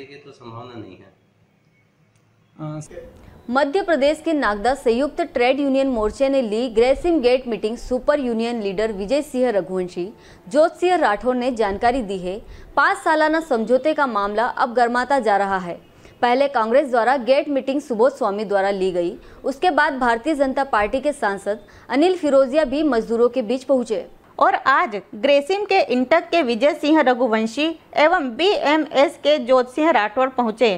तो संभावना नहीं है हाँ। मध्य प्रदेश के नागदा संयुक्त ट्रेड यूनियन मोर्चे ने ली Grasim gate meeting super union leader Vijay Singh Raghuvanshi Jot Singh Rathore ने जानकारी दी है पाँच सालाना समझौते का मामला अब गर्माता जा रहा है पहले कांग्रेस द्वारा गेट मीटिंग सुबोध स्वामी द्वारा ली गई उसके बाद भारतीय जनता पार्टी के सांसद अनिल फिरोजिया भी मजदूरों के बीच पहुंचे और आज ग्रेसिम के इंटक के विजय सिंह रघुवंशी एवं बीएमएस के जोत सिंह राठौड़ पहुंचे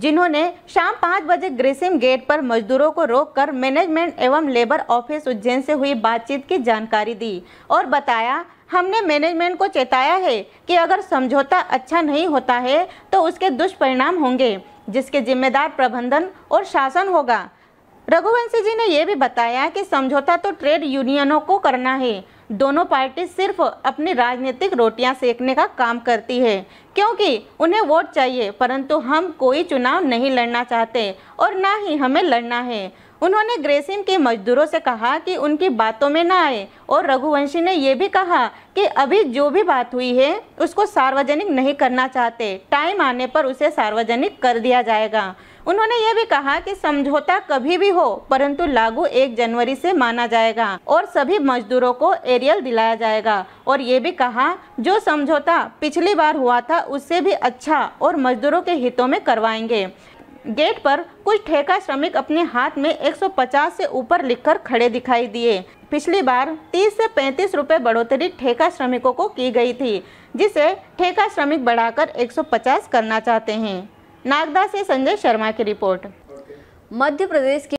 जिन्होंने शाम पाँच बजे ग्रेसिम गेट पर मजदूरों को रोककर मैनेजमेंट एवं लेबर ऑफिस उज्जैन से हुई बातचीत की जानकारी दी और बताया हमने मैनेजमेंट को चेताया है कि अगर समझौता अच्छा नहीं होता है तो उसके दुष्परिणाम होंगे जिसके जिम्मेदार प्रबंधन और शासन होगा रघुवंशी जी ने यह भी बताया कि समझौता तो ट्रेड यूनियनों को करना है दोनों पार्टी सिर्फ अपनी राजनीतिक रोटियां सेकने का काम करती है क्योंकि उन्हें वोट चाहिए परंतु हम कोई चुनाव नहीं लड़ना चाहते और ना ही हमें लड़ना है उन्होंने ग्रेसिम के मजदूरों से कहा कि उनकी बातों में ना आए और रघुवंशी ने यह भी कहा कि अभी जो भी बात हुई है उसको सार्वजनिक नहीं करना चाहते टाइम आने पर उसे सार्वजनिक कर दिया जाएगा उन्होंने ये भी कहा कि समझौता कभी भी हो परंतु लागू एक जनवरी से माना जाएगा और सभी मजदूरों को एरियल दिलाया जाएगा और ये भी कहा जो समझौता पिछली बार हुआ था उससे भी अच्छा और मजदूरों के हितों में करवाएंगे गेट पर कुछ ठेका श्रमिक अपने हाथ में 150 से ऊपर लिखकर खड़े दिखाई दिए पिछली बार 30 से 35 रुपए बढ़ोतरी ठेका श्रमिकों को की गई थी जिसे ठेका श्रमिक बढ़ाकर 150 करना चाहते हैं नागदा से संजय शर्मा की रिपोर्ट मध्य प्रदेश